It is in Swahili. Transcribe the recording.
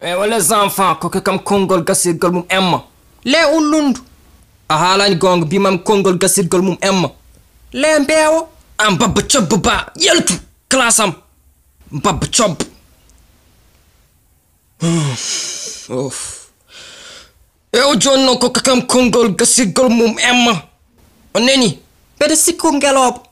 ewa eh, les enfant koke kam konngol gasirgol mum emma le ullundu a haalani gonga mbimam konngol gasirgol mum emma le mbeewo an babba cobbo ba yaltu classe am babba cobbo ewo eh, joni noon koke kam konngol gasirgol mum emma o neni mbeɗa sikku ngeloobo